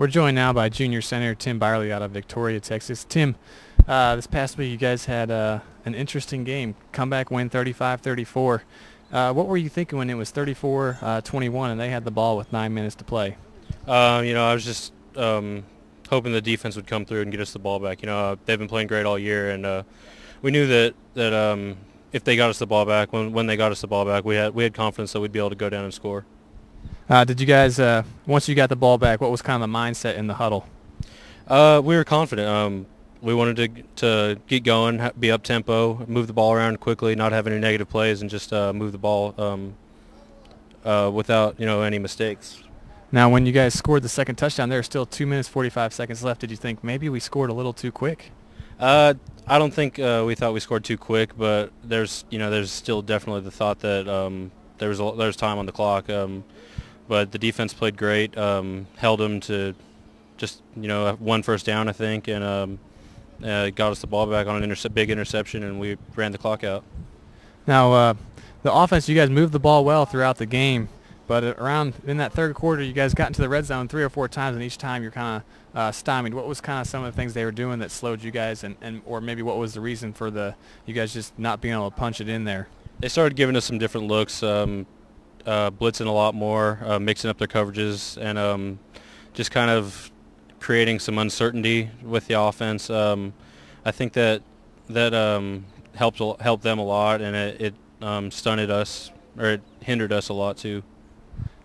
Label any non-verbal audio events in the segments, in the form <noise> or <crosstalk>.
We're joined now by Junior Senator Tim Byerly out of Victoria, Texas. Tim, uh, this past week you guys had uh, an interesting game, comeback win 35-34. Uh, what were you thinking when it was 34-21 uh, and they had the ball with nine minutes to play? Uh, you know, I was just um, hoping the defense would come through and get us the ball back. You know, uh, they've been playing great all year, and we knew that that um, if they got us the ball back, when when they got us the ball back, we had we had confidence that we'd be able to go down and score. Uh, did you guys, uh, once you got the ball back, what was kind of the mindset in the huddle? Uh, we were confident. Um, we wanted to to get going, be up tempo, move the ball around quickly, not have any negative plays, and just uh, move the ball um, uh, without you know any mistakes. Now, when you guys scored the second touchdown, there are still two minutes forty-five seconds left. Did you think maybe we scored a little too quick? Uh, I don't think we thought we scored too quick, but there's you know there's still definitely the thought that um, there was a, there was time on the clock. Um, but the defense played great. Um, held them to just you know one first down, I think, and um, uh, got us the ball back on an interse- big interception, and we ran the clock out. Now, uh, the offense, you guys moved the ball well throughout the game, but around in that third quarter, you guys got into the red zone three or four times, and each time you're kind of uh, stymied. What was kind of some of the things they were doing that slowed you guys, and, and or maybe what was the reason for the you guys just not being able to punch it in there? They started giving us some different looks. Um, uh, blitzing a lot more, uh, mixing up their coverages, and um, just kind of creating some uncertainty with the offense. Um, I think that that um, helped helped them a lot, and it, it um, stunted us or it hindered us a lot too.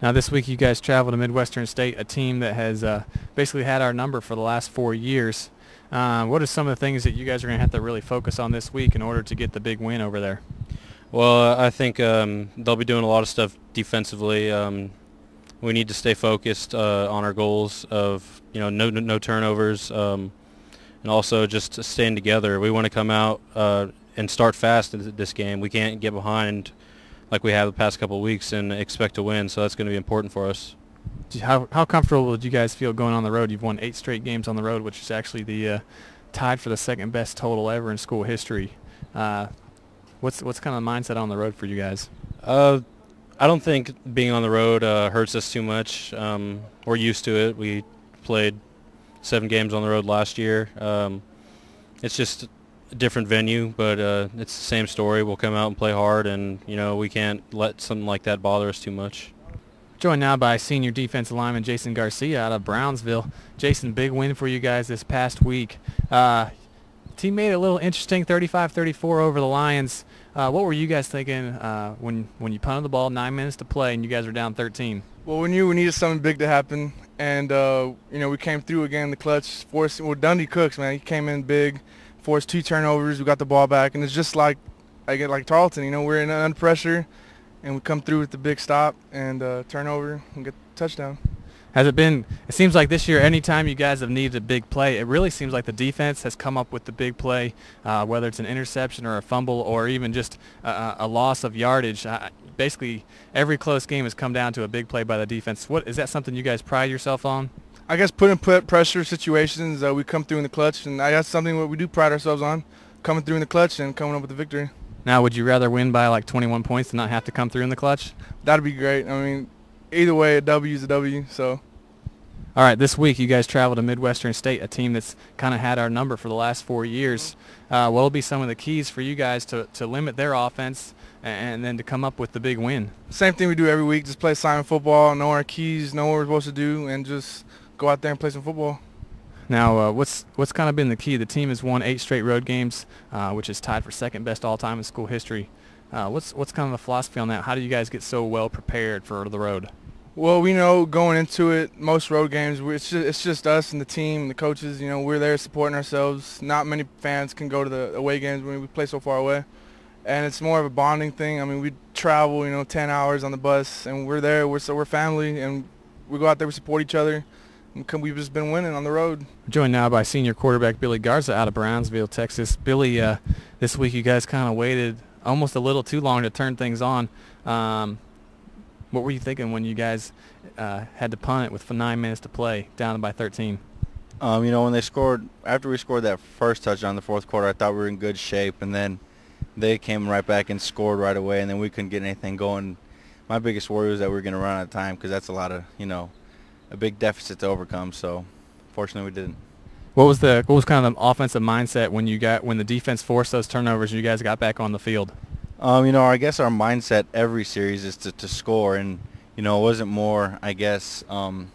Now this week you guys traveled to Midwestern State, a team that has uh, basically had our number for the last four years. Uh, what are some of the things that you guys are going to have to really focus on this week in order to get the big win over there? Well, I think um, they'll be doing a lot of stuff defensively. Um, we need to stay focused uh, on our goals of you know no no turnovers um, and also just staying together. We want to come out uh, and start fast in this game. We can't get behind like we have the past couple weeks and expect to win. So that's going to be important for us. How how comfortable did you guys feel going on the road? You've won eight straight games on the road, which is actually the uh, tied for the second best total ever in school history. Uh, What's what's kind of mindset on the road for you guys? Uh, I don't think being on the road uh, hurts us too much. Um, we're used to it. We played seven games on the road last year. Um, it's just a different venue, but uh, it's the same story. We'll come out and play hard, and you know we can't let something like that bother us too much. Joined now by senior defensive lineman Jason Garcia out of Brownsville. Jason, big win for you guys this past week. Uh, team made a little interesting, 35-34 over the Lions. Uh, what were you guys thinking uh, when when you punted the ball, nine minutes to play, and you guys were down 13? Well, we knew we needed something big to happen, and uh, you know we came through again in the clutch. Force well, Dundee Cooks, man, he came in big, forced two turnovers. We got the ball back, and it's just like I get like Tarleton, you know, we're in under pressure, and we come through with the big stop and uh, turnover and get the touchdown. Has it been, it seems like this year, anytime you guys have needed a big play, it really seems like the defense has come up with the big play, uh, whether it's an interception or a fumble or even just a, a loss of yardage. Uh, basically, every close game has come down to a big play by the defense. What Is that something you guys pride yourself on? I guess putting put pressure situations, uh, we come through in the clutch, and that's something what we do pride ourselves on, coming through in the clutch and coming up with the victory. Now, would you rather win by like 21 points and not have to come through in the clutch? That'd be great. I mean, either way, a W is a W. So all right, this week you guys traveled to Midwestern State, a team that's kind of had our number for the last four years. Uh, what will be some of the keys for you guys to, to limit their offense and, and, then to come up with the big win? Same thing we do every week, just play silent football, know our keys, know what we're supposed to do, and just go out there and play some football. Now, uh, what's what's kind of been the key? The team has won eight straight road games, uh, which is tied for second best all time in school history. Uh, what's what's kind of the philosophy on that? How do you guys get so well prepared for the road? Well, we know going into it, most road games, it's just, it's just us and the team and the coaches. You know, we're there supporting ourselves. Not many fans can go to the away games when we play so far away. And it's more of a bonding thing. I mean, we travel, you know, 10 hours on the bus, and we're there. We're, so we're family, and we go out there, we support each other. And we've just been winning on the road. We're joined now by senior quarterback Billy Garza out of Brownsville, Texas. Billy, uh, this week you guys kind of waited almost a little too long to turn things on. Um, what were you thinking when you guys uh, had to punt it with nine minutes to play, down by 13? Um, you know, when they scored, after we scored that first touchdown in the fourth quarter, I thought we were in good shape, and then they came right back and scored right away, and then we couldn't get anything going. My biggest worry was that we were going to run out of time because that's a lot of, you know, a big deficit to overcome. So, fortunately, we didn't. What was the what was kind of the offensive mindset when you got when the defense forced those turnovers? and You guys got back on the field. Um, you know, I guess our mindset every series is to, to score, and you know, it wasn't more, I guess, um,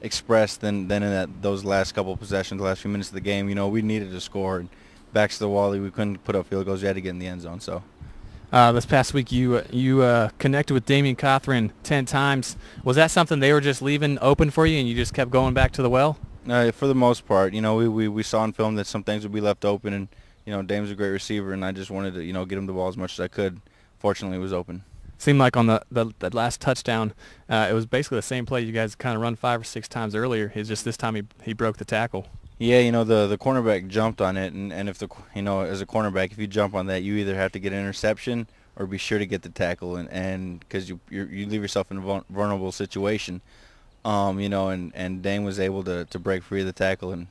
expressed than than in that those last couple possessions, the last few minutes of the game. You know, we needed to score. And to the Wally, we couldn't put up field goals. yet had to get in the end zone. So. Uh, this past week, you you uh, connected with Damian Cothran ten times. Was that something they were just leaving open for you, and you just kept going back to the well? Uh, for the most part, you know, we, we, we saw in film that some things would be left open, and you know, Dame's a great receiver, and I just wanted to, you know, get him the ball as much as I could. Fortunately, it was open. Seemed like on the, the, the last touchdown, uh, it was basically the same play you guys kind of run five or six times earlier. It's just this time he, he broke the tackle. Yeah, you know the the cornerback jumped on it, and, and if the you know as a cornerback, if you jump on that, you either have to get an interception or be sure to get the tackle, and and because you you leave yourself in a vulnerable situation, um, you know, and and Dane was able to to break free of the tackle and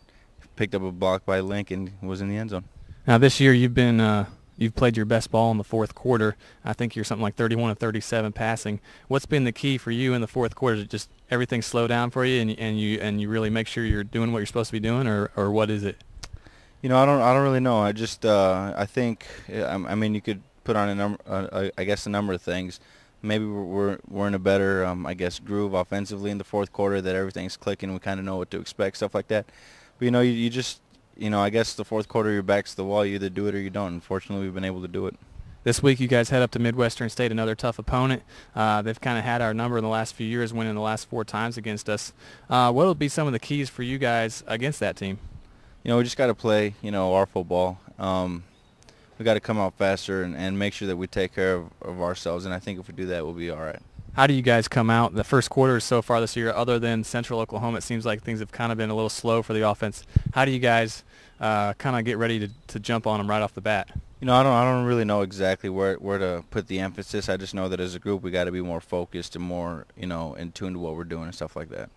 picked up a block by Link and was in the end zone. Now this year you've been uh, you've played your best ball in the fourth quarter. I think you're something like 31 of 37 passing. What's been the key for you in the fourth quarter? Is it just everything slow down for you, and, and you and you really make sure you're doing what you're supposed to be doing, or, or what is it? You know, I don't I don't really know. I just uh, I think I, mean you could put on a number uh, I guess a number of things. Maybe we're we're in a better um, I guess groove offensively in the fourth quarter that everything's clicking. We kind of know what to expect, stuff like that. But you know, you, you just you know, I guess the fourth quarter, your back's the wall. You either do it or you don't. Unfortunately, we've been able to do it. This week, you guys head up to Midwestern State, another tough opponent. Uh, they've kind of had our number in the last few years, winning the last four times against us. Uh, what will be some of the keys for you guys against that team? You know, we just got to play, you know, our football. Um, we got to come out faster and, and, make sure that we take care of, of ourselves. And I think if we do that, we'll be all right how do you guys come out the first quarter so far this year other than central oklahoma it seems like things have kind of been a little slow for the offense how do you guys uh, kind of get ready to, to jump on them right off the bat you know i don't i don't really know exactly where where to put the emphasis i just know that as a group we got to be more focused and more you know in tune to what we're doing and stuff like that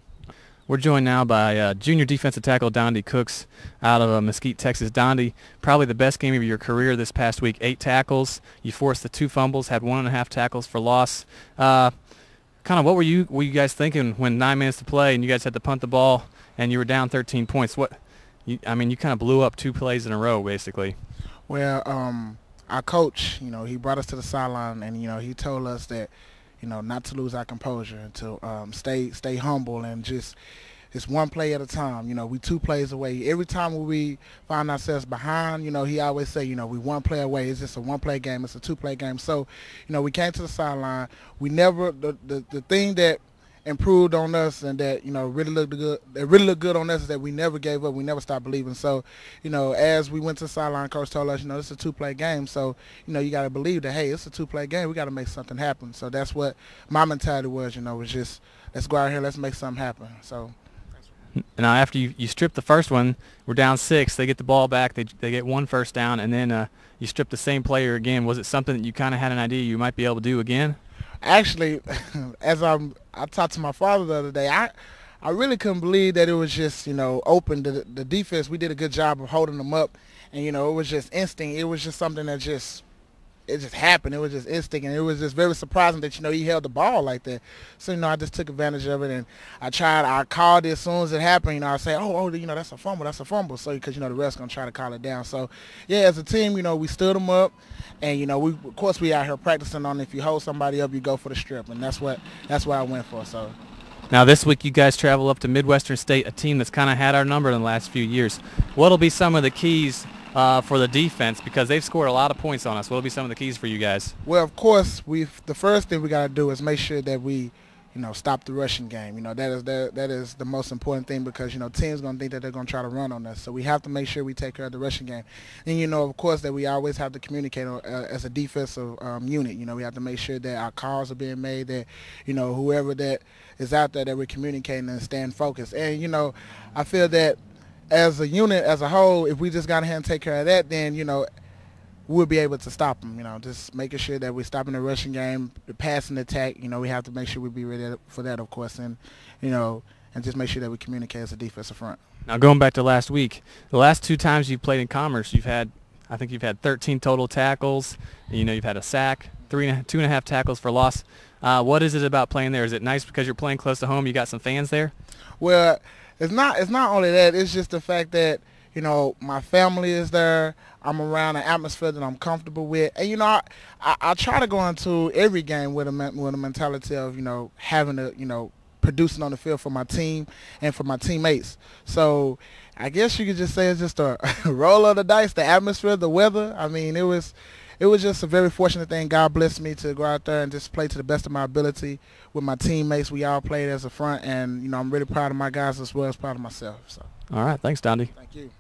we're joined now by uh, junior defensive tackle Dondi Cooks out of uh, Mesquite, Texas. Dondi, probably the best game of your career this past week. Eight tackles. You forced the two fumbles, had one and a half tackles for loss. Uh, kind of what were you were you guys thinking when nine minutes to play and you guys had to punt the ball and you were down 13 points? What, you, I mean, you kind of blew up two plays in a row basically. Well, um, our coach, you know, he brought us to the sideline and you know he told us that you know, not to lose our composure and to um, stay stay humble and just it's one play at a time. You know, we two plays away. Every time we find ourselves behind, you know, he always say, you know, we one play away. It's just a one play game. It's a two play game. So, you know, we came to the sideline. We never the, the the thing that improved on us and that you know really looked good that really looked good on us is that we never gave up we never stopped believing so you know as we went to sideline coach told us you know this is a two-play game so you know you got to believe that hey it's a two-play game we got to make something happen so that's what my mentality was you know was just let's go out here let's make something happen so now after you, you strip the first one, we're down six. They get the ball back. They, they get one first down, and then uh, you strip the same player again. Was it something that you kind of had an idea you might be able to do again? actually, <laughs> as I'm, I talked to my father the other day. I, I really couldn't believe that it was just you know open. The, the defense, we did a good job of holding them up, and you know it was just instinct. It was just something that just it just happened. It was just instinct, and it was just very surprising that you know he held the ball like that. So you know, I just took advantage of it, and I tried. I called it as soon as it happened. You know, I say, oh, oh, you know, that's a fumble, that's a fumble. So because you know the refs gonna try to call it down. So yeah, as a team, you know, we stood them up, and you know, we of course we out here practicing on if you hold somebody up, you go for the strip, and that's what that's what I went for. So. Now this week you guys travel up to Midwestern State, a team that's kind of had our number in the last few years. What'll be some of the keys uh, for the defense because they've scored a lot of points on us. What will be some of the keys for you guys? Well, of course, we the first thing we got to do is make sure that we you know, stop the rushing game. You know, that is that that is the most important thing because you know teams gonna think that they're gonna try to run on us. So we have to make sure we take care of the rushing game. And you know, of course, that we always have to communicate uh, as a defensive um, unit. You know, we have to make sure that our calls are being made. That you know, whoever that is out there, that we're communicating and staying focused. And you know, I feel that as a unit, as a whole, if we just got ahead and take care of that, then you know we'll be able to stop them. You know, just making sure that we're stopping the rushing game, the passing attack. You know, we have to make sure we be ready for that, of course, and you know, and just make sure that we communicate as a defensive front. Now going back to last week, the last two times you've played in Commerce, you've had, I think you've had 13 total tackles. you know, you've had a sack, three and a, two and a half tackles for loss. Uh, what is it about playing there? Is it nice because you're playing close to home? You got some fans there. Well it's not it's not only that. It's just the fact that you know my family is there. I'm around an atmosphere that I'm comfortable with, and you know I, I, I try to go into every game with a with a mentality of you know having to you know producing on the field for my team and for my teammates. So I guess you could just say it's just a <laughs> roll of the dice, the atmosphere, the weather. I mean, it was it was just a very fortunate thing. God blessed me to go out there and just play to the best of my ability with my teammates. We all played as a front, and you know I'm really proud of my guys as well as proud of myself. So. All right, thanks, Dondi. Thank you.